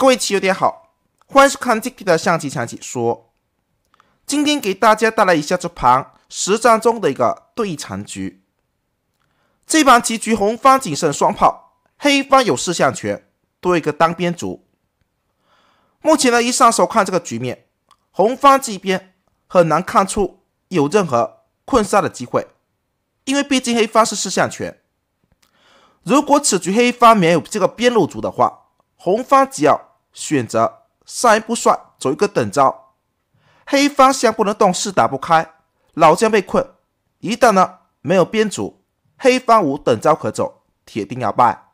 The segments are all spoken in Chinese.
各位棋友，大家好，欢迎收看今天的象棋强解说。今天给大家带来一下这盘实战中的一个对残局。这盘棋局红方仅剩双炮，黑方有四象权，多一个单边卒。目前呢，一上手看这个局面，红方这边很难看出有任何困杀的机会，因为毕竟黑方是四象权。如果此局黑方没有这个边路卒的话，红方只要选择上一步帅走一个等招，黑方象不能动，士打不开，老将被困。一旦呢没有边卒，黑方无等招可走，铁定要败。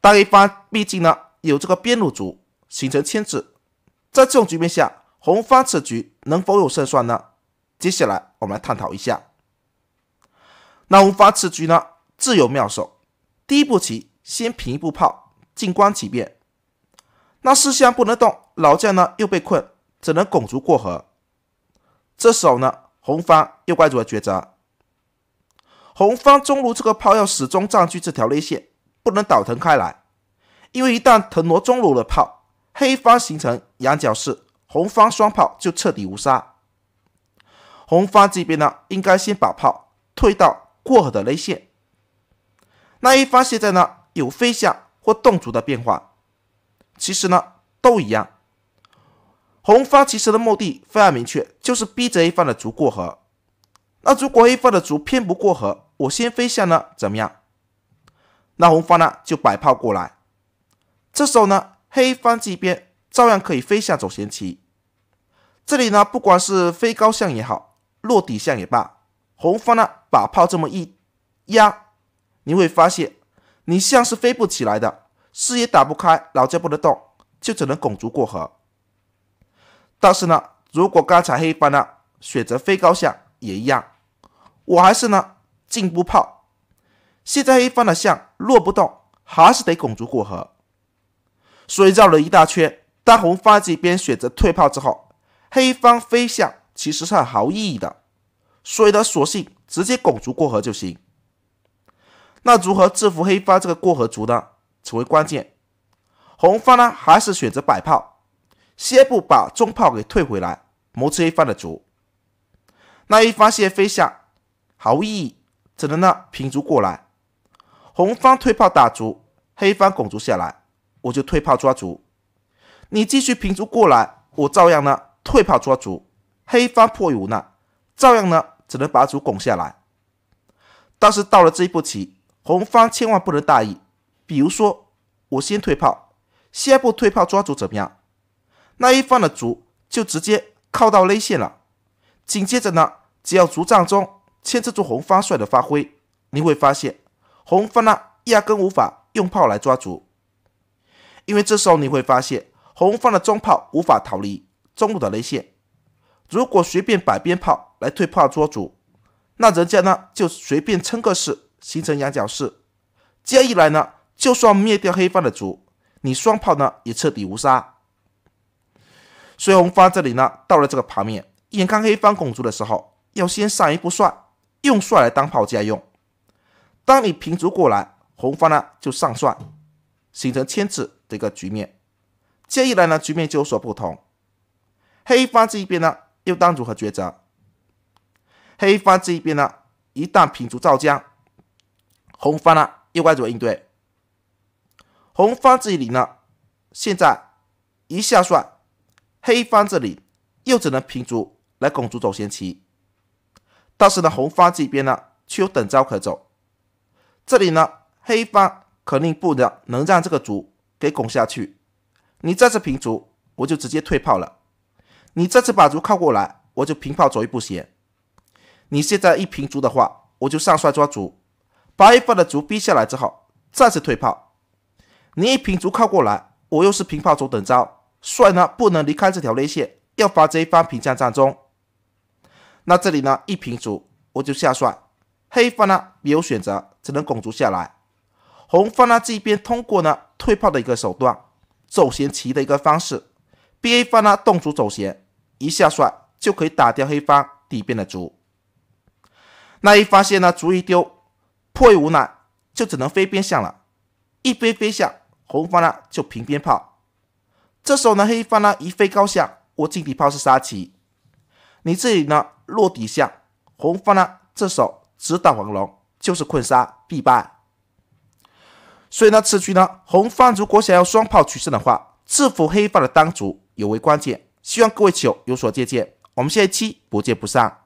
但黑方毕竟呢有这个边路卒形成牵制，在这种局面下，红方此局能否有胜算呢？接下来我们来探讨一下。那红方此局呢自有妙手，第一步棋先平一步炮，静观其变。那四象不能动，老将呢又被困，只能拱卒过河。这时候呢，红方又该如何抉择？红方中路这个炮要始终占据这条内线，不能倒腾开来，因为一旦腾挪中路的炮，黑方形成羊角式，红方双炮就彻底无杀。红方这边呢，应该先把炮退到过河的内线。那一方现在呢，有飞象或动卒的变化？其实呢，都一样。红方其实的目的非常明确，就是逼着 A 方的卒过河。那如果 A 方的卒偏不过河，我先飞象呢，怎么样？那红方呢，就摆炮过来。这时候呢，黑方这边照样可以飞象走闲棋。这里呢，不管是飞高象也好，落底象也罢，红方呢把炮这么一压，你会发现，你象是飞不起来的。视也打不开，老将不能动，就只能拱卒过河。但是呢，如果刚才黑方呢选择飞高象也一样，我还是呢进不炮。现在黑方的象落不动，还是得拱卒过河。所以绕了一大圈，大红方这边选择退炮之后，黑方飞象其实是毫无意义的，所以他索性直接拱卒过河就行。那如何制服黑方这个过河卒呢？成为关键，红方呢还是选择摆炮，先不把中炮给退回来，谋吃黑方的卒。那一发斜飞象毫无意义，只能呢平卒过来。红方退炮打卒，黑方拱卒下来，我就退炮抓卒。你继续平卒过来，我照样呢退炮抓卒。黑方迫于无奈，照样呢只能把卒拱下来。但是到了这一步棋，红方千万不能大意。比如说，我先退炮，下一步退炮抓卒怎么样？那一方的卒就直接靠到勒线了。紧接着呢，只要卒战中，牵制住红方帅的发挥，你会发现红方呢压根无法用炮来抓卒，因为这时候你会发现红方的中炮无法逃离中路的勒线。如果随便摆边炮来退炮捉卒，那人家呢就随便撑个士形成羊角士。这样一来呢。就算灭掉黑方的卒，你双炮呢也彻底无杀。所以红方这里呢到了这个盘面，眼看黑方拱卒的时候，要先上一步帅，用帅来当炮架用。当你平卒过来，红方呢就上帅，形成牵制的一个局面。这样一来呢，局面就有所不同。黑方这一边呢又当如何抉择？黑方这一边呢一旦平卒照将，红方呢又该如何应对？红方这里呢，现在一下帅，黑方这里又只能平卒来拱卒走先棋，但是呢，红方这边呢却有等招可走。这里呢，黑方肯定不能能让这个卒给拱下去，你再次平卒，我就直接退炮了；你再次把卒靠过来，我就平炮走一步先。你现在一平卒的话，我就上帅抓卒，把黑方的卒逼下来之后，再次退炮。你一平卒靠过来，我又是平炮走等招，帅呢不能离开这条内线，要发这一方平将占中。那这里呢一平卒，我就下帅。黑方呢没有选择，只能拱卒下来。红方呢这边通过呢退炮的一个手段，走闲棋的一个方式。A 方呢动卒走闲，一下帅就可以打掉黑方底边的卒。那一发现呢卒一丢，迫于无奈就只能飞边象了，一飞飞象。红方呢就平边炮，这时候呢黑方呢一飞高象，我进底炮是杀棋，你这里呢落底象，红方呢这手直打黄龙就是困杀必败。所以呢此局呢红方如果想要双炮取胜的话，制服黑方的当卒尤为关键。希望各位球友有所借鉴。我们下一期不见不散。